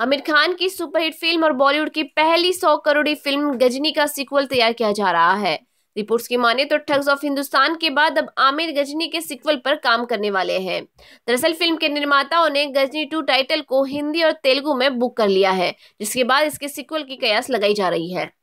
आमिर खान की superhit film और बॉलीवुड की पहली सौ करोड़ी फिल्म गजनी का सिक्वल तैयार किया जा रहा है रिपोर्ट्स की माने तो ठग्स ऑफ हिंदुस्तान के बाद अब आमिर गजनी के सिक्वल पर काम करने वाले हैं दरअसल फिल्म के निर्माताओं ने गजनी टू टाइटल को हिंदी और तेलुगु में बुक कर लिया है जिसके बाद इसके सिक्वल की कयास लगाई जा रही है